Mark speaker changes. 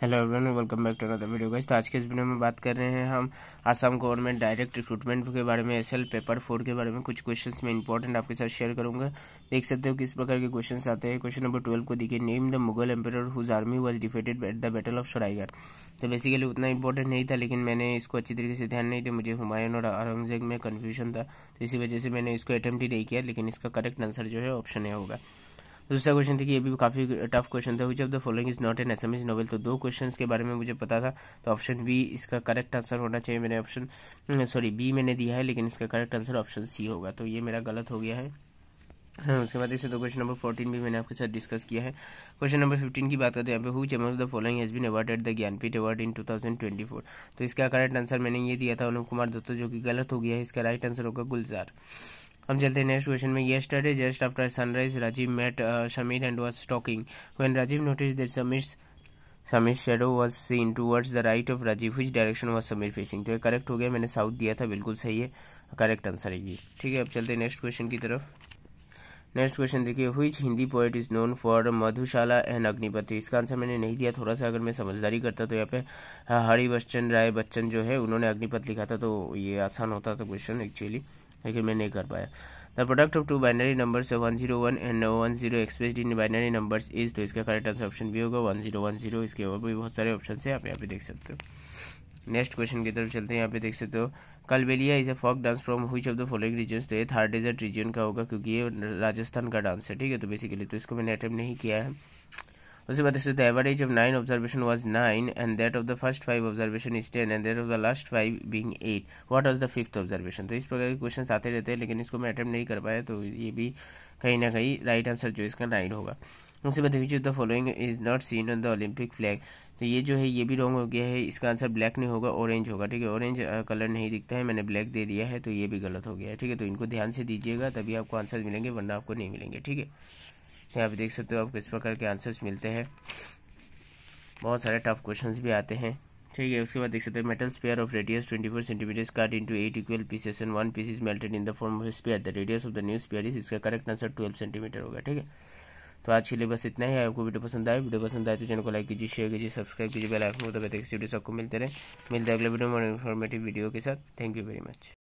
Speaker 1: hello everyone welcome back to another video guys तो आज के इस वीडियो में बात कर रहे हैं हम आसाम गवर्नमेंट डायरेक्ट रिक्रूटमेंट के बारे में एसएल पेपर फोर के बारे में कुछ क्वेश्चंस में इंपॉर्टेंट आपके साथ शेयर करूंगा देख सकते हो किस प्रकार के क्वेश्चंस आते हैं क्वेश्चन नंबर ट्वेल्व को देखिए name the Mughal emperor whose army was defeated at the battle of Saraighat तो बेसिकली उतना इंपॉर्टेंट नहीं था लेकिन मैंने इसको अच्छी तरीके से ध्यान नहीं दिया मुझे हुमायूं और औरंगजेब में कन्फ्यूजन था तो इसी वजह से मैंने इसको अटैम्प्ट ही नहीं किया लेकिन इसका करेक्ट आंसर जो है ऑप्शन ए होगा दूसरा क्वेश्चन था कि ये भी काफ़ी टफ क्वेश्चन था which of the following is not an SMS novel तो दो क्वेश्चंस के बारे में मुझे पता था तो ऑप्शन बी इसका करेक्ट आंसर होना चाहिए मैंने ऑप्शन सॉरी बी मैंने दिया है लेकिन इसका करेक्ट आंसर ऑप्शन सी होगा तो ये मेरा गलत हो गया है हाँ उसके बाद इसे तो क्वेश्चन नंबर फोर्टीन भी मैंने आपके साथ डिस्कस किया है क्वेश्चन नंबर फिफ्टीन की बात करते हैं who among the following has been awarded the Jnanpith award in 2024 तो इसका करेक्ट आंसर मैंने ये दिया था अनुप कुमार दत्त जो कि गलत हो गया है इसका राइट आंसर होगा गुलजार हम चलते हैं नेक्स्ट क्वेश्चन में study just after sunrise Rajiv met Sameer and was talking when Rajiv notice that Sameer Sameer shadow was seen towards the right of Rajiv which direction was Sameer facing तो ये करेक्ट हो गया मैंने साउथ दिया था बिल्कुल सही है करेक्ट आंसर है ये ठीक है अब चलते हैं नेक्स्ट क्वेश्चन की तरफ नेक्स्ट क्वेश्चन देखिए which Hindi poet is known for Madhushala and Agnipath इसका आंसर मैंने नहीं दिया थोड़ा सा अगर मैं समझदारी करता तो यहाँ पे हाँ, हरिवश्चन राय बच्चन जो है उन्होंने अग्निपथ लिखा था तो ये आसान होता था क्वेश्चन एक्चुअली लेकिन मैं नहीं कर पाया the product of two binary number one zero one and one zero express in binary number is तो इसका करेक्ट आंसर ऑप्शन भी होगा वन जीरो वन जीरो इसके और भी बहुत सारे ऑप्शन है आप यहाँ पे देख सकते हो नेक्स्ट क्वेश्चन की तरफ चलते हैं यहाँ पे देख सकते हो Kalbelia is a folk dance from which of the following region तो ये थर्ड डेजर्ट रीजन का होगा क्योंकि ये राजस्थान का डांस है ठीक है तो बेसिकली तो इसको मैंने अटेम्प्ट नहीं किया है उसके बाद इसमें the average of nine observation was nine and that of the first five observation is ten and that of the last five being eight what was the fifth observation तो इस प्रकार के क्वेश्चन आते रहते हैं लेकिन इसको मैं अटैम्प्ट नहीं कर पाया तो ये भी कहीं ना कहीं राइट आंसर जो इसका नाइन होगा उसके बाद which the following is not seen on the Olympic flag तो ये जो है ये भी रॉन्ग हो गया है इसका आंसर ब्लैक नहीं होगा ऑरेंज होगा ठीक है ऑरेंज कलर uh, नहीं दिखता है मैंने ब्लैक दे दिया है तो ये भी गलत हो गया है ठीक है तो इनको ध्यान से दीजिएगा तभी आपको आंसर मिलेंगे वरना आपको नहीं मिलेंगे ठीक है यहाँ पे देख सकते हो आपको किस प्रकार के आंसर्स मिलते हैं बहुत सारे टफ क्वेश्चन भी आते हैं ठीक है उसके बाद देख सकते हैं metal sphere of radius 24 centimetres cut into eight equal pieces and one piece is melted in the form of sphere the radius of the new sphere is इसका करेक्ट आंसर 12 सेंटीमीटर होगा ठीक है तो आज के लिए बस इतना ही आपको वीडियो पसंद आए वीडियो पसंद आए तो चैनल को लाइक कीजिए शेयर कीजिए सब्सक्राइब कीजिए बेल आइकन को दबाते वीडियो सबको मिलते रहे मिलते अगले वीडियो में इन्फॉर्मेटिव वीडियो के साथ थैंक यू वेरी मच